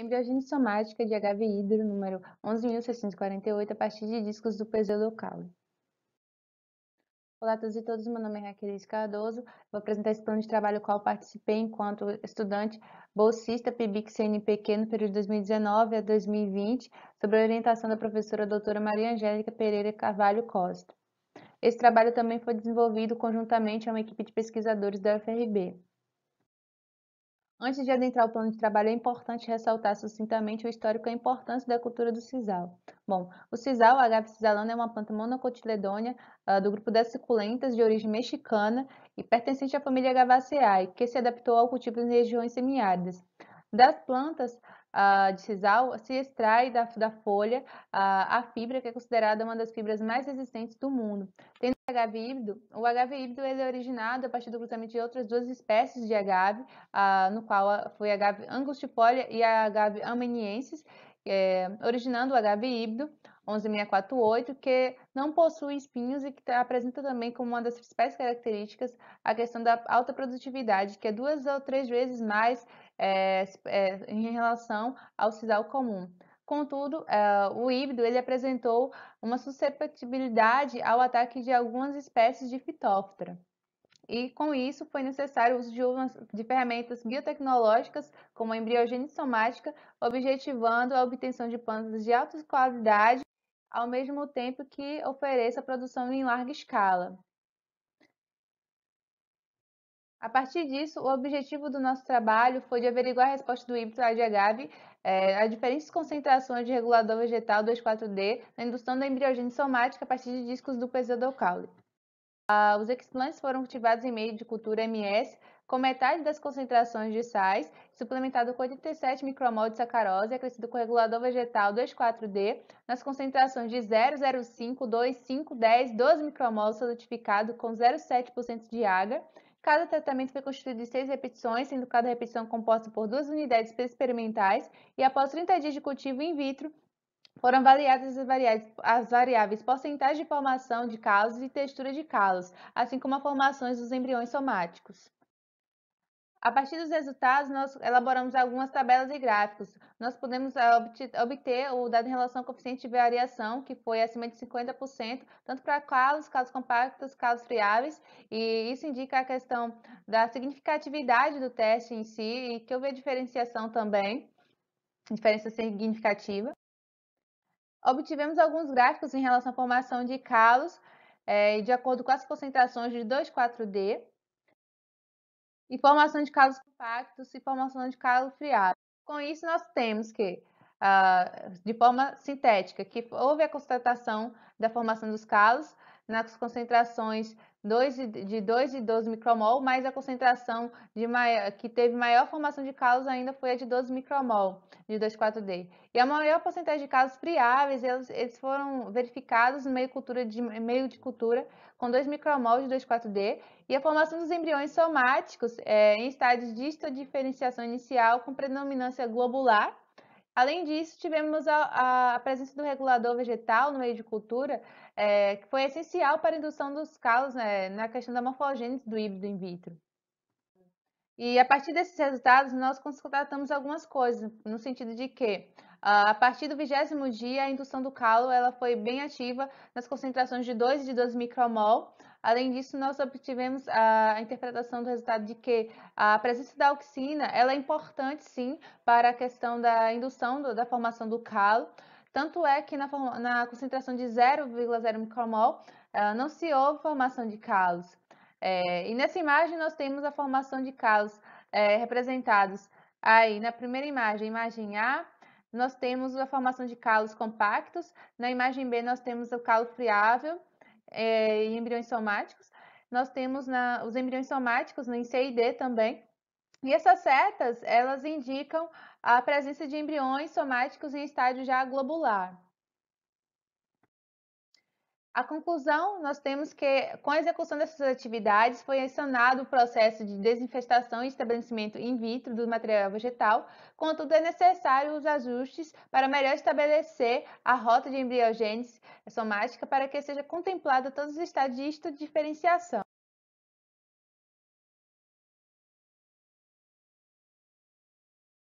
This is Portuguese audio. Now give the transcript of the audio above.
Embriogênese somática de HV-hidro número 11.648 a partir de discos do Peselocaule. Olá a todos e todas, meu nome é Raquel Cardoso, vou apresentar esse plano de trabalho qual participei enquanto estudante bolsista PIBIC CNPq no período 2019 a 2020, sobre a orientação da professora doutora Maria Angélica Pereira Carvalho Costa. Esse trabalho também foi desenvolvido conjuntamente a uma equipe de pesquisadores da UFRB. Antes de adentrar o plano de trabalho, é importante ressaltar sucintamente o histórico e a importância da cultura do sisal. Bom, o sisal, a agave cisalana, é uma planta monocotiledônia uh, do grupo das suculentas de origem mexicana e pertencente à família Gavaceae, que se adaptou ao cultivo em regiões semiáridas. Das plantas, uh, de sisal se extrai da, da folha uh, a fibra que é considerada uma das fibras mais resistentes do mundo. Tendo o agave híbrido, o agave híbrido ele é originado a partir do cruzamento de outras duas espécies de agave, uh, no qual foi a agave angustifolia e a agave ameniensis, é, originando o HB híbrido 11648, que não possui espinhos e que tá, apresenta também como uma das principais características a questão da alta produtividade, que é duas ou três vezes mais é, é, em relação ao sisal comum. Contudo, é, o híbrido ele apresentou uma susceptibilidade ao ataque de algumas espécies de fitóftera e com isso foi necessário o uso de, umas, de ferramentas biotecnológicas, como a embriogênese somática, objetivando a obtenção de plantas de alta qualidade, ao mesmo tempo que ofereça produção em larga escala. A partir disso, o objetivo do nosso trabalho foi de averiguar a resposta do híbrido ADHB é, eh, a diferentes concentrações de regulador vegetal 2,4-D na indução da embriogênese somática a partir de discos do pseudocaule. Ah, os explantes foram cultivados em meio de cultura MS, com metade das concentrações de sais, suplementado com 87 micromol de sacarose, acrescido com regulador vegetal 2,4-D, nas concentrações de 0,05, 2,5, 10, 12 micromol solidificado com 0,7% de água. Cada tratamento foi constituído de 6 repetições, sendo cada repetição composta por duas unidades experimentais, e após 30 dias de cultivo in vitro, foram avaliadas as variáveis, as variáveis porcentagem de formação de calos e textura de calos, assim como as formações dos embriões somáticos. A partir dos resultados, nós elaboramos algumas tabelas e gráficos. Nós podemos eh, obter o dado em relação ao coeficiente de variação, que foi acima de 50%, tanto para calos, calos compactos, calos friáveis, e isso indica a questão da significatividade do teste em si, e que houve a diferenciação também, diferença significativa obtivemos alguns gráficos em relação à formação de calos, é, de acordo com as concentrações de 2,4-D, e formação de calos compactos e formação de calo friável. Com isso, nós temos que, ah, de forma sintética, que houve a constatação da formação dos calos, nas concentrações 2, de 2 e 12 micromol, mas a concentração maior, que teve maior formação de calos ainda foi a de 12 micromol de 2,4-D. E a maior porcentagem de calos friáveis, eles, eles foram verificados no meio, cultura de, meio de cultura com 2 micromol de 2,4-D e a formação dos embriões somáticos é, em estádios de histodiferenciação inicial com predominância globular, Além disso, tivemos a, a, presença do regulador vegetal no meio de cultura, é, que foi essencial para a indução dos calos né, na questão da morfogênese do híbrido in vitro. E a partir desses resultados, nós constatamos algumas coisas, no sentido de que, a partir do vigésimo dia, a indução do calo ela foi bem ativa nas concentrações de 2 e de 12 micromol, Além disso, nós obtivemos a interpretação do resultado de que a presença da auxina ela é importante, sim, para a questão da indução do, da formação do calo. Tanto é que na, forma, na concentração de 0,0 micromol eh, não se houve formação de calos. É, e nessa imagem nós temos a formação de calos é, representados aí na primeira imagem, imagem A, nós temos a formação de calos compactos, na imagem B nós temos o calo friável, é, e embriões somáticos. Nós temos na, os embriões somáticos no D também. E essas setas, elas indicam a presença de embriões somáticos em estágio já globular. A conclusão, nós temos que, com a execução dessas atividades, foi acionado o processo de desinfestação e estabelecimento in vitro do material vegetal, contudo é necessário os ajustes para melhor estabelecer a rota de embriogênese somática para que seja contemplada todos os estágios de diferenciação.